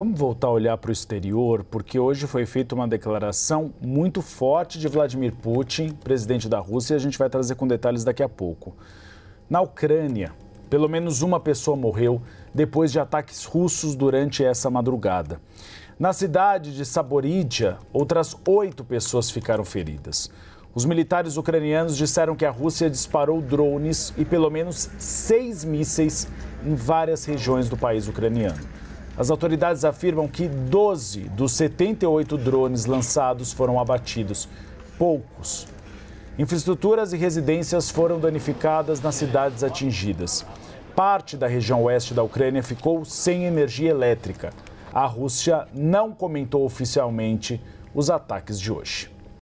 Vamos voltar a olhar para o exterior, porque hoje foi feita uma declaração muito forte de Vladimir Putin, presidente da Rússia, e a gente vai trazer com detalhes daqui a pouco. Na Ucrânia, pelo menos uma pessoa morreu depois de ataques russos durante essa madrugada. Na cidade de Saboridia, outras oito pessoas ficaram feridas. Os militares ucranianos disseram que a Rússia disparou drones e pelo menos seis mísseis em várias regiões do país ucraniano. As autoridades afirmam que 12 dos 78 drones lançados foram abatidos. Poucos. Infraestruturas e residências foram danificadas nas cidades atingidas. Parte da região oeste da Ucrânia ficou sem energia elétrica. A Rússia não comentou oficialmente os ataques de hoje.